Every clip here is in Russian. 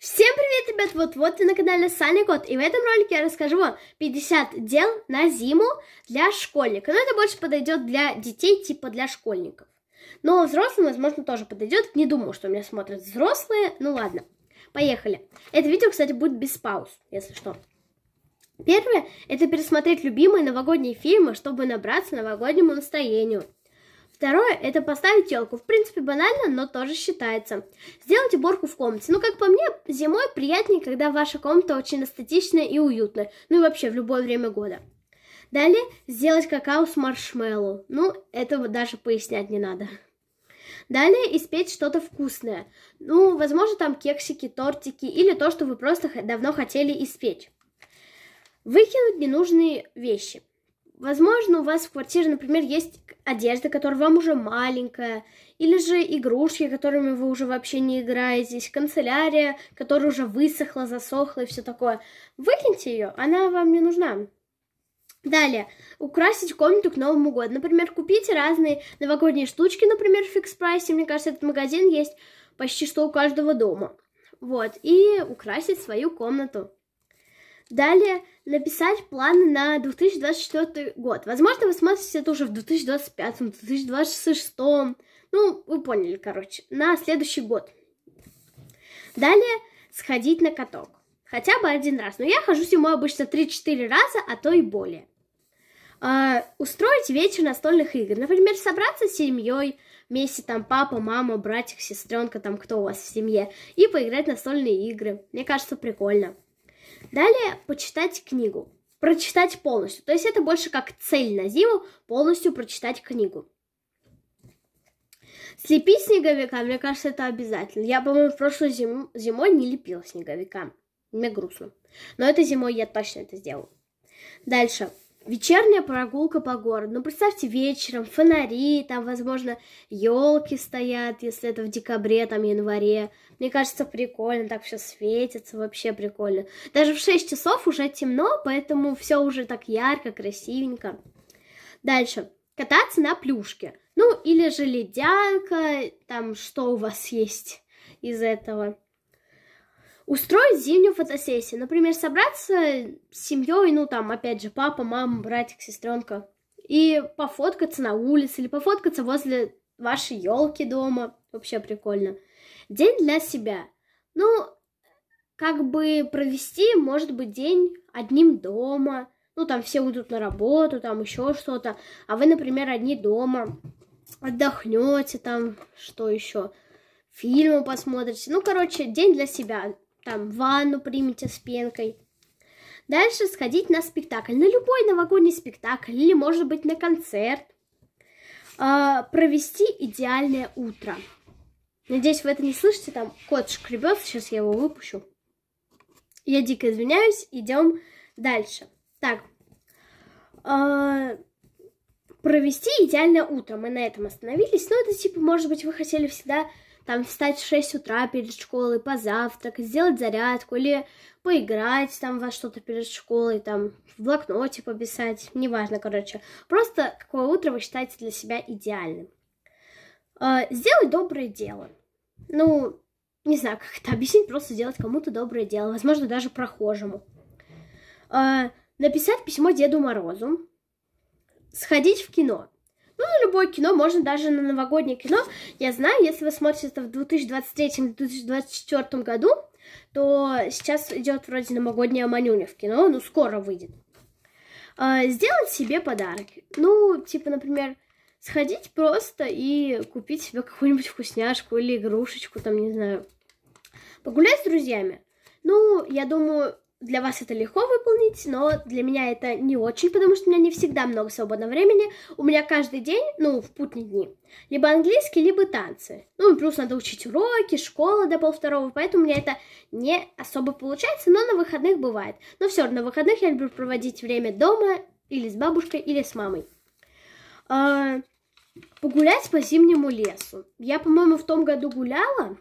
Всем привет, ребят! Вот-вот вы на канале Сальный Кот, и в этом ролике я расскажу вам 50 дел на зиму для школьника. Но это больше подойдет для детей, типа для школьников. Но взрослым, возможно, тоже подойдет. Не думаю, что меня смотрят взрослые. Ну ладно, поехали. Это видео, кстати, будет без пауз, если что. Первое, это пересмотреть любимые новогодние фильмы, чтобы набраться новогоднему настроению. Второе – это поставить телку. В принципе, банально, но тоже считается. Сделать уборку в комнате. Ну, как по мне, зимой приятнее, когда ваша комната очень эстетичная и уютная. Ну и вообще, в любое время года. Далее, сделать какао с маршмеллоу. Ну, этого даже пояснять не надо. Далее испечь что-то вкусное. Ну, возможно, там кексики, тортики или то, что вы просто давно хотели испечь. Выкинуть ненужные вещи. Возможно, у вас в квартире, например, есть одежда, которая вам уже маленькая, или же игрушки, которыми вы уже вообще не играетесь, канцелярия, которая уже высохла, засохла и все такое. Выкиньте ее, она вам не нужна. Далее, украсить комнату к Новому году. Например, купите разные новогодние штучки, например, в фикс прайсе. Мне кажется, этот магазин есть почти что у каждого дома. Вот, и украсить свою комнату. Далее написать планы на 2024 год. Возможно, вы смотрите это уже в 2025, 2026. Ну, вы поняли, короче, на следующий год. Далее сходить на каток. Хотя бы один раз. Но я хожу зимой обычно 3-4 раза, а то и более. Э, устроить вечер настольных игр. Например, собраться с семьей, вместе там папа, мама, братик, сестренка, там кто у вас в семье, и поиграть в настольные игры. Мне кажется, прикольно. Далее почитать книгу. Прочитать полностью. То есть это больше как цель на зиму полностью прочитать книгу. Слепить снеговика, мне кажется, это обязательно. Я, по-моему, прошлой зим... зимой не лепила снеговика. Мне грустно. Но этой зимой я точно это сделаю. Дальше вечерняя прогулка по городу. Ну, представьте, вечером фонари, там, возможно, елки стоят, если это в декабре, там, январе. Мне кажется, прикольно, так все светится, вообще прикольно. Даже в 6 часов уже темно, поэтому все уже так ярко, красивенько. Дальше. Кататься на плюшке. Ну, или же ледянка, там, что у вас есть из этого устроить зимнюю фотосессию. Например, собраться с семьей, ну там, опять же, папа, мама, братик, сестренка, и пофоткаться на улице или пофоткаться возле вашей елки дома. Вообще прикольно. День для себя. Ну, как бы провести, может быть, день одним дома. Ну, там все уйдут на работу, там еще что-то. А вы, например, одни дома. Отдохнете там, что еще фильмы посмотрите. Ну, короче, день для себя там ванну примите с пенкой. Дальше сходить на спектакль, на любой новогодний спектакль или, может быть, на концерт. А, провести идеальное утро. Надеюсь, вы это не слышите, там кот шкребет, сейчас я его выпущу. Я дико извиняюсь, идем дальше. Так, а, провести идеальное утро, мы на этом остановились, но это типа, может быть, вы хотели всегда там встать в 6 утра перед школой, позавтракать, сделать зарядку или поиграть там во что-то перед школой, там в блокноте пописать, неважно, короче. Просто какое утро вы считаете для себя идеальным. А, сделать доброе дело. Ну, не знаю, как это объяснить, просто сделать кому-то доброе дело, возможно, даже прохожему. А, написать письмо Деду Морозу. Сходить в кино ну, на любое кино, можно даже на новогоднее кино. Я знаю, если вы смотрите это в 2023-2024 году, то сейчас идет вроде новогодняя манюня в кино, но ну, скоро выйдет. А, сделать себе подарок. Ну, типа, например, сходить просто и купить себе какую-нибудь вкусняшку или игрушечку, там, не знаю. Погулять с друзьями. Ну, я думаю, для вас это легко выполнить, но для меня это не очень, потому что у меня не всегда много свободного времени. У меня каждый день, ну, в путные дни, либо английский, либо танцы. Ну, и плюс надо учить уроки, школа до полвторого, поэтому у меня это не особо получается, но на выходных бывает. Но все равно на выходных я люблю проводить время дома или с бабушкой, или с мамой. А, погулять по зимнему лесу. Я, по-моему, в том году гуляла,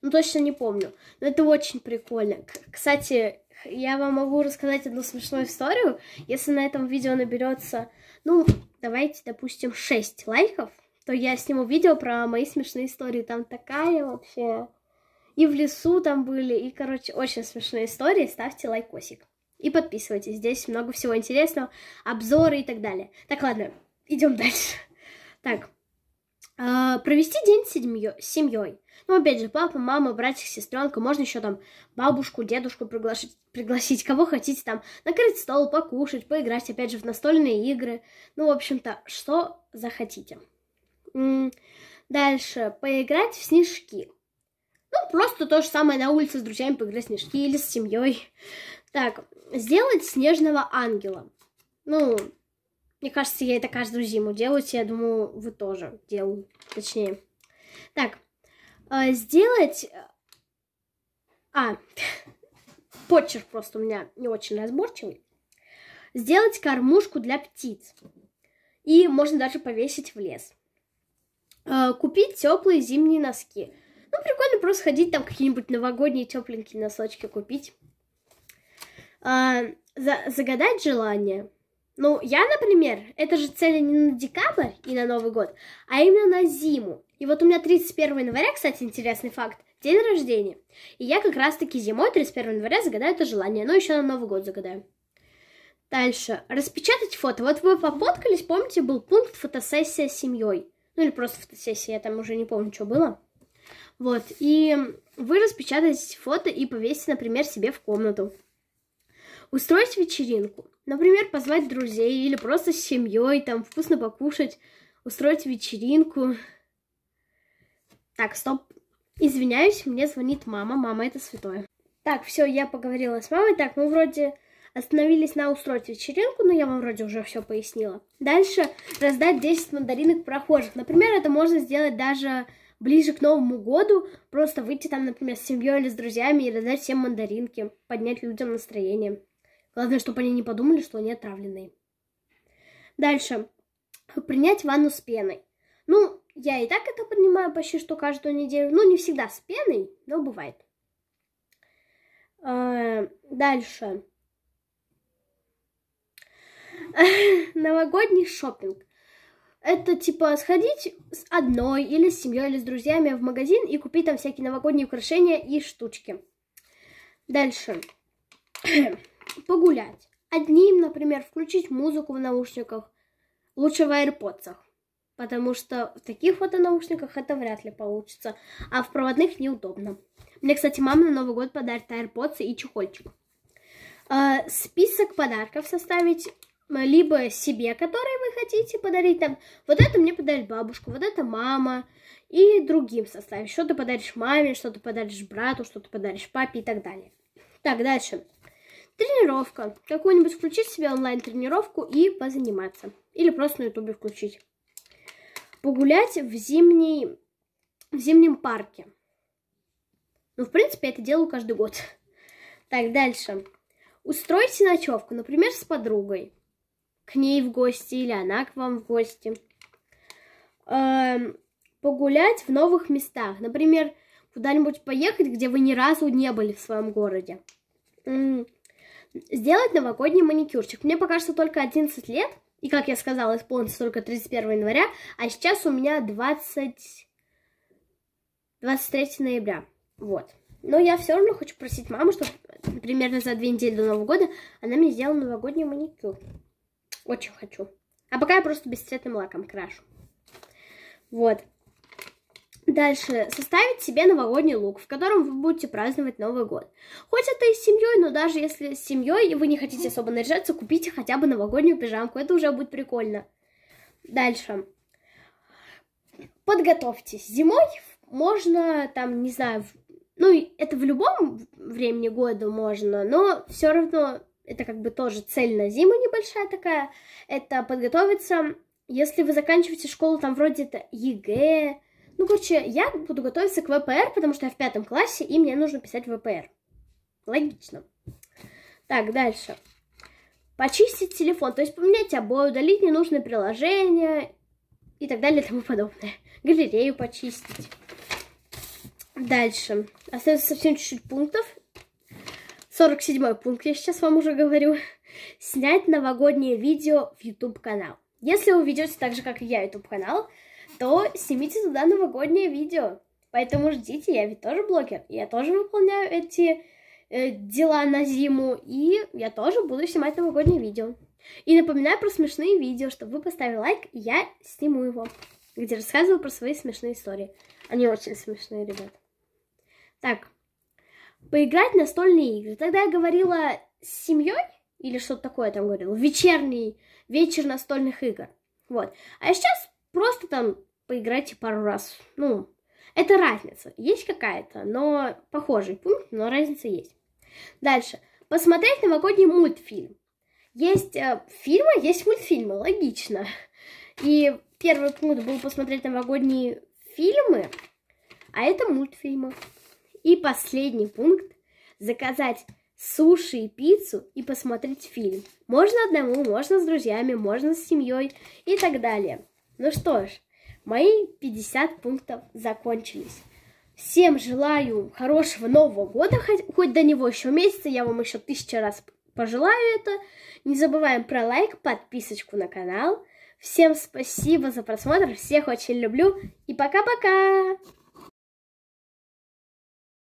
ну, точно не помню. Но это очень прикольно. Кстати, я вам могу рассказать одну смешную историю. Если на этом видео наберется, ну, давайте, допустим, 6 лайков, то я сниму видео про мои смешные истории. Там такая вообще... И в лесу там были, и, короче, очень смешные истории. Ставьте лайкосик. И подписывайтесь, здесь много всего интересного, обзоры и так далее. Так, ладно, идем дальше. Так, а, провести день с семьей ну, опять же, папа, мама, братья, сестренка, можно еще там бабушку, дедушку приглашить пригласить, кого хотите там, накрыть стол, покушать, поиграть, опять же, в настольные игры. Ну, в общем-то, что захотите. Дальше, поиграть в снежки. Ну, просто то же самое на улице с друзьями поиграть в снежки или с семьей. Так, сделать снежного ангела. Ну, мне кажется, я это каждую зиму делаю, я думаю, вы тоже делаю, точнее. Так, э, сделать... А, почерк просто у меня не очень разборчивый. Сделать кормушку для птиц. И можно даже повесить в лес. Э, купить теплые зимние носки. Ну, прикольно просто ходить там какие-нибудь новогодние тепленькие носочки купить. А, за, загадать желание. Ну, я, например, это же цели не на декабрь и на Новый год, а именно на зиму. И вот у меня 31 января, кстати, интересный факт, день рождения. И я как раз-таки зимой 31 января загадаю это желание, но еще на Новый год загадаю. Дальше. Распечатать фото. Вот вы пофоткались, помните, был пункт фотосессия с семьей. Ну или просто фотосессия, я там уже не помню, что было. Вот, и вы распечатаете фото и повесите, например, себе в комнату. Устроить вечеринку. Например, позвать друзей или просто с семьей, там, вкусно покушать, устроить вечеринку, так, стоп. Извиняюсь, мне звонит мама. Мама это святое. Так, все, я поговорила с мамой. Так, мы вроде остановились на устроить вечеринку, но я вам вроде уже все пояснила. Дальше раздать 10 мандаринок прохожих. Например, это можно сделать даже ближе к Новому году. Просто выйти там, например, с семьей или с друзьями и раздать всем мандаринки, поднять людям настроение. Главное, чтобы они не подумали, что они отравленные. Дальше. Принять ванну с пеной. Ну, я и так это понимаю почти что каждую неделю. Ну, не всегда с пеной, но бывает. Э, дальше. Новогодний шопинг. Это типа сходить с одной или с семьей или с друзьями в магазин и купить там всякие новогодние украшения и штучки. Дальше. Погулять. Одним, например, включить музыку в наушниках, лучше в AirPods потому что в таких вот наушниках это вряд ли получится, а в проводных неудобно. Мне, кстати, мама на Новый год подарит AirPods и чехольчик. А, список подарков составить э, либо себе, которые вы хотите подарить, там, вот это мне подарит бабушка, вот это мама, и другим составить. Что ты подаришь маме, что ты подаришь брату, что ты подаришь папе и так далее. Так, дальше. Тренировка. Какую-нибудь включить себе онлайн-тренировку и позаниматься. Или просто на ютубе включить погулять в, зимний в зимнем парке. Ну, в принципе, я это делаю каждый год. Так, дальше. Устройте ночевку, например, с подругой. К ней в гости или она к вам в гости. Эм, погулять в новых местах. Например, куда-нибудь поехать, где вы ни разу не были в своем городе. Сделать новогодний маникюрчик. Мне пока что только 11 лет, и, как я сказала, исполнится только 31 января, а сейчас у меня 20... 23 ноября. Вот. Но я все равно хочу просить маму, чтобы примерно за две недели до Нового года она мне сделала новогодний маникюр. Очень хочу. А пока я просто бесцветным лаком крашу. Вот. Дальше. Составить себе новогодний лук, в котором вы будете праздновать Новый год. Хоть это и с семьей, но даже если с семьей и вы не хотите особо наряжаться, купите хотя бы новогоднюю пижамку. Это уже будет прикольно. Дальше. Подготовьтесь. Зимой можно там, не знаю, ну, это в любом времени года можно, но все равно это как бы тоже цель на зиму небольшая такая. Это подготовиться, если вы заканчиваете школу, там вроде это ЕГЭ, ну, короче, я буду готовиться к ВПР, потому что я в пятом классе, и мне нужно писать ВПР. Логично. Так, дальше. Почистить телефон, то есть поменять обои, удалить ненужные приложения и так далее и тому подобное. Галерею почистить. Дальше. Остается совсем чуть-чуть пунктов. 47 пункт я сейчас вам уже говорю. Снять новогоднее видео в YouTube-канал. Если вы ведете так же, как и я, YouTube-канал, то снимите туда новогоднее видео. Поэтому ждите, я ведь тоже блогер, я тоже выполняю эти э, дела на зиму, и я тоже буду снимать новогоднее видео. И напоминаю про смешные видео, чтобы вы поставили лайк, и я сниму его, где рассказываю про свои смешные истории. Они очень смешные, ребят. Так, поиграть в настольные игры. Тогда я говорила с семьей, или что-то такое там говорила, вечерний, вечер настольных игр. Вот. А сейчас Просто там поиграйте пару раз. Ну, это разница. Есть какая-то, но похожий пункт, но разница есть. Дальше. Посмотреть новогодний мультфильм. Есть э, фильмы, есть мультфильмы, логично. И первый пункт был посмотреть новогодние фильмы, а это мультфильмы. И последний пункт – заказать суши и пиццу и посмотреть фильм. Можно одному, можно с друзьями, можно с семьей и так далее. Ну что ж, мои 50 пунктов закончились. Всем желаю хорошего Нового года, хоть, хоть до него еще месяца, я вам еще тысячу раз пожелаю это. Не забываем про лайк, подписочку на канал. Всем спасибо за просмотр, всех очень люблю и пока-пока!